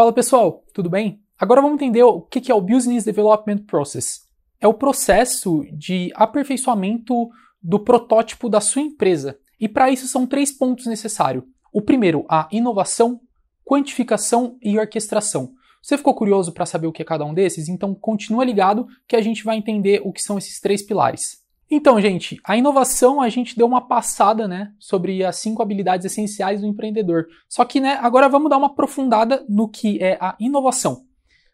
Fala pessoal, tudo bem? Agora vamos entender o que é o Business Development Process. É o processo de aperfeiçoamento do protótipo da sua empresa. E para isso são três pontos necessários. O primeiro, a inovação, quantificação e orquestração. Você ficou curioso para saber o que é cada um desses? Então continua ligado que a gente vai entender o que são esses três pilares. Então, gente, a inovação a gente deu uma passada, né, sobre as cinco habilidades essenciais do empreendedor. Só que, né, agora vamos dar uma aprofundada no que é a inovação.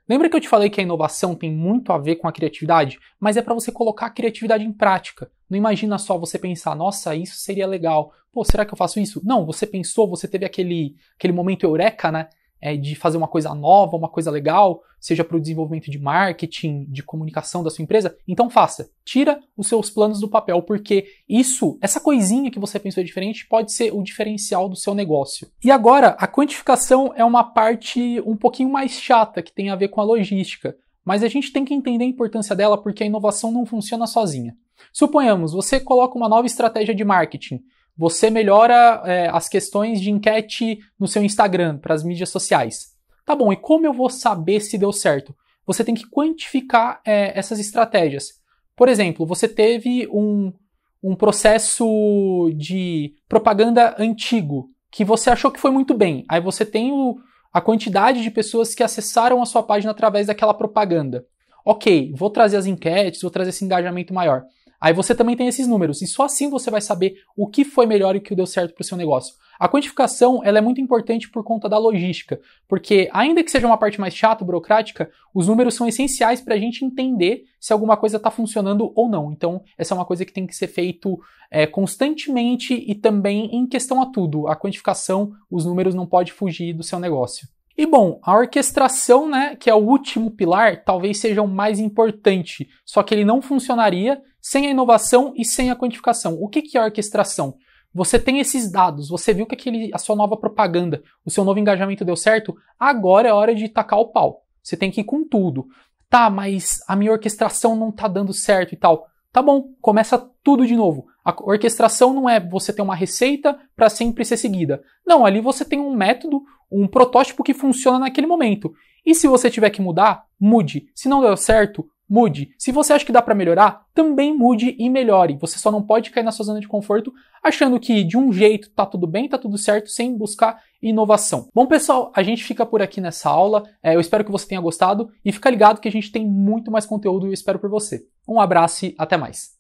Lembra que eu te falei que a inovação tem muito a ver com a criatividade, mas é para você colocar a criatividade em prática. Não imagina só você pensar, nossa, isso seria legal. Pô, será que eu faço isso? Não, você pensou, você teve aquele aquele momento eureka, né? é, de fazer uma coisa nova, uma coisa legal, seja para o desenvolvimento de marketing, de comunicação da sua empresa, então faça. Tira os seus planos do papel, porque isso, essa coisinha que você pensou diferente, pode ser o diferencial do seu negócio. E agora, a quantificação é uma parte um pouquinho mais chata que tem a ver com a logística, mas a gente tem que entender a importância dela porque a inovação não funciona sozinha. Suponhamos, você coloca uma nova estratégia de marketing você melhora é, as questões de enquete no seu Instagram, para as mídias sociais. Tá bom, e como eu vou saber se deu certo? Você tem que quantificar é, essas estratégias. Por exemplo, você teve um, um processo de propaganda antigo que você achou que foi muito bem. Aí você tem o, a quantidade de pessoas que acessaram a sua página através daquela propaganda. Ok, vou trazer as enquetes, vou trazer esse engajamento maior. Aí você também tem esses números e só assim você vai saber o que foi melhor e o que deu certo para o seu negócio. A quantificação ela é muito importante por conta da logística, porque ainda que seja uma parte mais chata, burocrática, os números são essenciais para a gente entender se alguma coisa está funcionando ou não. Então essa é uma coisa que tem que ser feito é, constantemente e também em questão a tudo. A quantificação, os números não pode fugir do seu negócio. E bom, a orquestração, né, que é o último pilar, talvez seja o mais importante, só que ele não funcionaria sem a inovação e sem a quantificação. O que, que é orquestração? Você tem esses dados, você viu que aquele, a sua nova propaganda, o seu novo engajamento deu certo, agora é hora de tacar o pau. Você tem que ir com tudo. Tá, mas a minha orquestração não tá dando certo e tal. Tá bom, começa tudo de novo. A orquestração não é você ter uma receita para sempre ser seguida. Não, ali você tem um método, um protótipo que funciona naquele momento. E se você tiver que mudar, mude. Se não deu certo, mude. Se você acha que dá para melhorar, também mude e melhore. Você só não pode cair na sua zona de conforto achando que de um jeito tá tudo bem, tá tudo certo, sem buscar inovação. Bom, pessoal, a gente fica por aqui nessa aula. É, eu espero que você tenha gostado e fica ligado que a gente tem muito mais conteúdo e eu espero por você. Um abraço e até mais.